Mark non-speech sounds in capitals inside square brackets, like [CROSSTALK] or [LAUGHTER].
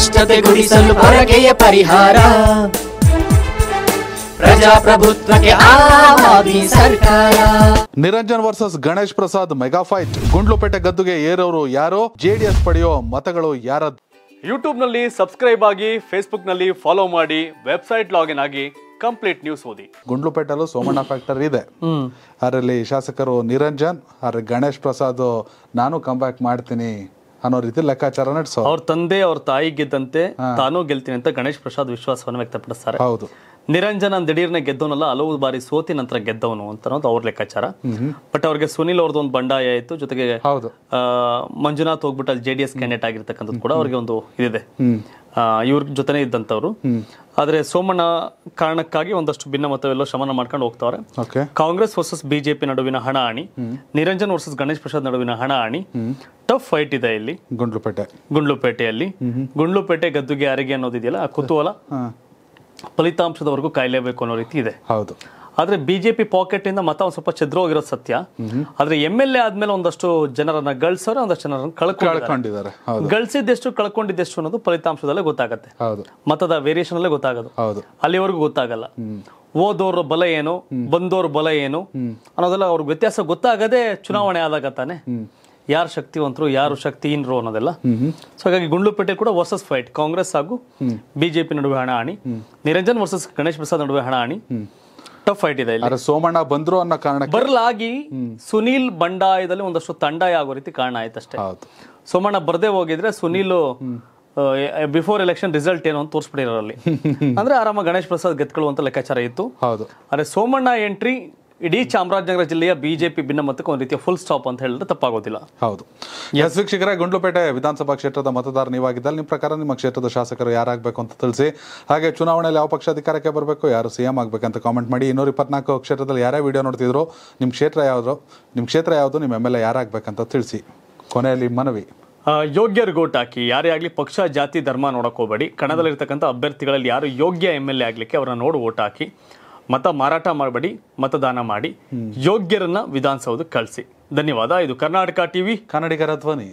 ಕಷ್ಟತೆ ಗುಡಿಸಲು ಪರಿಹಾರ ಪ್ರಜಾಪ್ರಭುತ್ವಕ್ಕೆ ಸರ್ಕಾರ Niranjan versus Ganesh Prasad mega fight Gundlupete ಗದ್ದುಗೆ ಏರೋರು ಯಾರೋ ಜೆಡಿಎಸ್ ಪಡೆಯೋ ಮತಗಳು ಯೂಟ್ಯೂಬ್ ನಲ್ಲಿ ಸಬ್ಸ್ಕ್ರೈಬ್ ಆಗಿ ಫೇಸ್ಬುಕ್ ನಲ್ಲಿ ಫಾಲೋ ಮಾಡಿ ವೆಬ್ಸೈಟ್ ಲಾಗಿನ್ ಆಗಿ ಕಂಪ್ಲೀಟ್ ನ್ಯೂಸ್ ಓದಿ ಗುಂಡ್ಲುಪೇಟೆಲ್ಲೂ ಸೋಮಣ್ಣ ಫ್ಯಾಕ್ಟರಿ ಇದೆ ಅದರಲ್ಲಿ ಶಾಸಕರು ನಿರಂಜನ್ ಅದ್ರ ಗಣೇಶ್ ಪ್ರಸಾದ್ ನಾನು ಕಂಬ್ಯಾಕ್ ಮಾಡ್ತೀನಿ ಅನ್ನೋ ರೀತಿ ಲೆಕ್ಕಾಚಾರ ನಡೆಸೋ ಅವ್ರ ತಂದೆ ಅವ್ರ ತಾಯಿ ಗೆದ್ದಂತೆ ತಾನೂ ಗೆಲ್ತೀನಿ ಅಂತ ಗಣೇಶ್ ಪ್ರಸಾದ್ ವಿಶ್ವಾಸವನ್ನು ವ್ಯಕ್ತಪಡಿಸ್ತಾರೆ ಹೌದು ನಿರಂಜನ ದಿಢೀರ್ನ ಗೆದ್ದವನಲ್ಲ ಹಲವು ಬಾರಿ ಸೋತಿ ನಂತರ ಗೆದ್ದವನು ಅಂತ ಅನ್ನೋದು ಅವ್ರ ಲೆಕ್ಕಾಚಾರ ಬಟ್ ಅವ್ರಿಗೆ ಸುನಿಲ್ ಅವ್ರದ್ದು ಒಂದು ಬಂಡಾಯ ಆಯಿತು ಜೊತೆಗೆ ಮಂಜುನಾಥ್ ಹೋಗ್ಬಿಟ್ಟು ಅಲ್ಲಿ ಜೆ ಡಿ ಎಸ್ ಕ್ಯಾಂಡಿಡೇಟ್ ಆಗಿರ್ತಕ್ಕಂಥದ್ದು ಕೂಡ ಅವ್ರಿಗೆ ಒಂದು ಇದಿದೆ ಇವ್ರ ಜೊತೆನೇ ಇದ್ದಂತವ್ರು ಆದ್ರೆ ಸೋಮಣ್ಣ ಕಾರಣಕ್ಕಾಗಿ ಒಂದಷ್ಟು ಭಿನ್ನ ಮತವೆಲ್ಲ ಶಮನ ಮಾಡ್ಕೊಂಡು ಹೋಗ್ತಾರೆ ಕಾಂಗ್ರೆಸ್ ವರ್ಸಸ್ ಬಿಜೆಪಿ ನಡುವಿನ ಹಣಾಹಣಿ ನಿರಂಜನ್ ವರ್ಸಸ್ ಗಣೇಶ್ ಪ್ರಸಾದ್ ನಡುವಿನ ಹಣಾಹಣಿ ಟಫ್ ಫೈಟ್ ಇದೆ ಇಲ್ಲಿ ಗುಂಡ್ಲುಪೇಟೆ ಗುಂಡ್ಲುಪೇಟೆಯಲ್ಲಿ ಗುಂಡ್ಲುಪೇಟೆ ಗದ್ದುಗೆ ಯಾರಿಗೆ ಅನ್ನೋದಿದೆಯಲ್ಲ ಆ ಕುತೂಹಲ ಫಲಿತಾಂಶದವರೆಗೂ ಕಾಯ್ಲೇಬೇಕು ಅನ್ನೋ ರೀತಿ ಇದೆ ಹೌದು ಆದ್ರೆ ಬಿಜೆಪಿ ಪಾಕೆಟ್ ಇಂದ ಮತ ಒಂದ್ ಸ್ವಲ್ಪ ಚದ್ರ ಹೋಗಿರೋದು ಸತ್ಯ ಆದ್ರೆ ಎಂ ಎಲ್ ಎ ಆದ್ಮೇಲೆ ಒಂದಷ್ಟು ಜನರನ್ನ ಗಳಿಸೋರೆ ಒಂದಷ್ಟು ಜನರನ್ನ ಕಳ್ಕೊಂಡಿದ್ದಾರೆ ಗಳಿಸಿದ್ದೆಷ್ಟು ಕಳ್ಕೊಂಡಿದ್ದೆಷ್ಟು ಅನ್ನೋದು ಫಲಿತಾಂಶದಲ್ಲೇ ಗೊತ್ತಾಗತ್ತೆ ಮತದ ವೇರಿಯೇಷನ್ ಅಲ್ಲೇ ಗೊತ್ತಾಗೋದು ಅಲ್ಲಿವರೆಗೂ ಗೊತ್ತಾಗಲ್ಲ ಓದೋರ ಬಲ ಏನು ಬಂದೋರ್ ಬಲ ಏನು ಅನ್ನೋದೆಲ್ಲ ಅವ್ರಿಗೆ ವ್ಯತ್ಯಾಸ ಗೊತ್ತಾಗದೆ ಚುನಾವಣೆ ಆದಾಗ ತಾನೆ ಯಾರು ಶಕ್ತಿವಂತರು ಯಾರು ಶಕ್ತಿ ಏನ್ರು ಅನ್ನೋದೆಲ್ಲ ಸೊ ಹಾಗಾಗಿ ಗುಂಡ್ಲುಪೇಟೆ ಕೂಡ ವರ್ಸಸ್ ಫೈಟ್ ಕಾಂಗ್ರೆಸ್ ಹಾಗೂ ಬಿಜೆಪಿ ನಡುವೆ ಹಾಣಿ ನಿರಂಜನ್ ವರ್ಸಸ್ ಗಣೇಶ್ ಪ್ರಸಾದ್ ನಡುವೆ ಹಣಾಹಣಿ ಟಫ್ ಫೈಟ್ ಇದೆ ಇಲ್ಲಿ ಸೋಮಣ್ಣ ಬಂದ್ರು ಅನ್ನೋ ಕಾರಣ ಬರಲಾಗಿ ಸುನೀಲ್ ಬಂಡಾಯದಲ್ಲಿ ಒಂದಷ್ಟು ತಂಡಾಯ ಆಗೋ ರೀತಿ ಕಾರಣ ಆಯ್ತಷ್ಟೇ ಸೋಮಣ್ಣ ಬರ್ದೇ ಹೋಗಿದ್ರೆ ಸುನೀಲ್ ಬಿಫೋರ್ ಎಲೆಕ್ಷನ್ ರಿಸಲ್ಟ್ ಏನು ಅಂತ ಅಲ್ಲಿ [LAUGHS] ಅಂದ್ರೆ ಆರಾಮ ಗಣೇಶ್ ಪ್ರಸಾದ್ ಗೆತ್ಕೊಳ್ಳುವಂತ ಲೆಕ್ಕಾಚಾರ ಇತ್ತು ಹೌದು ಅದೇ ಸೋಮಣ್ಣ ಎಂಟ್ರಿ ಇಡೀ ಚಾಮರಾಜನಗರ ಜಿಲ್ಲೆಯ ಬಿಜೆಪಿ ಭಿನ್ನಮತಕ್ಕೆ ಒಂದು ರೀತಿಯ ಫುಲ್ ಸ್ಟಾಪ್ ಅಂತ ಹೇಳಿದ್ರೆ ತಪ್ಪಾಗೋದಿಲ್ಲ ಹೌದು ಎಸ್ ವೀಕ್ಷಕರ ಗುಂಡ್ಲುಪೇಟೆ ವಿಧಾನಸಭಾ ಕ್ಷೇತ್ರದ ಮತದಾರ ನೀವಾಗಿದ್ದಲ್ಲಿ ನಿಮ್ಮ ಪ್ರಕಾರ ನಿಮ್ಮ ಕ್ಷೇತ್ರದ ಶಾಸಕರು ಯಾರಾಗಬೇಕು ಅಂತ ತಿಳಿಸಿ ಹಾಗೆ ಚುನಾವಣೆಯಲ್ಲಿ ಯಾವ ಪಕ್ಷ ಅಧಿಕಾರಕ್ಕೆ ಬರಬೇಕು ಯಾರು ಸಿ ಎಂ ಆಗಬೇಕಂತ ಕಾಮೆಂಟ್ ಮಾಡಿ ಇನ್ನೂರ ಇಪ್ಪತ್ನಾಲ್ಕು ಕ್ಷೇತ್ರದಲ್ಲಿ ಯಾರೇ ವಿಡಿಯೋ ನೋಡ್ತಿದ್ರು ನಿಮ್ಮ ಕ್ಷೇತ್ರ ಯಾವುದು ನಿಮ್ಮ ಕ್ಷೇತ್ರ ಯಾವುದು ನಿಮ್ಮ ಎಮ್ ಎಲ್ ಎ ಯಾರಾಗಬೇಕಂತ ತಿಳಿಸಿ ಕೊನೆಯಲ್ಲಿ ಮನವಿ ಯೋಗ್ಯರು ಗೋಟ್ ಹಾಕಿ ಯಾರೇ ಆಗಲಿ ಪಕ್ಷ ಜಾತಿ ಧರ್ಮ ನೋಡೋಕೆ ಹೋಗಬೇಡಿ ಕಣದಲ್ಲಿರ್ತಕ್ಕಂಥ ಅಭ್ಯರ್ಥಿಗಳಲ್ಲಿ ಯಾರು ಯೋಗ್ಯ ಎಮ್ ಎಲ್ ಎ ಆಗಲಿಕ್ಕೆ ಅವರನ್ನು ನೋಡಿ ಓಟ್ ಹಾಕಿ ಮತ ಮಾರಾಟ ಮಾಡಬೇಡಿ ಮತದಾನ ಮಾಡಿ ಯೋಗ್ಯರನ್ನ ವಿಧಾನಸೌಧಕ್ಕೆ ಕಳಿಸಿ ಧನ್ಯವಾದ ಇದು ಕರ್ನಾಟಕ ಟಿವಿ ಕನ್ನಡಿಗರ ಧ್ವನಿ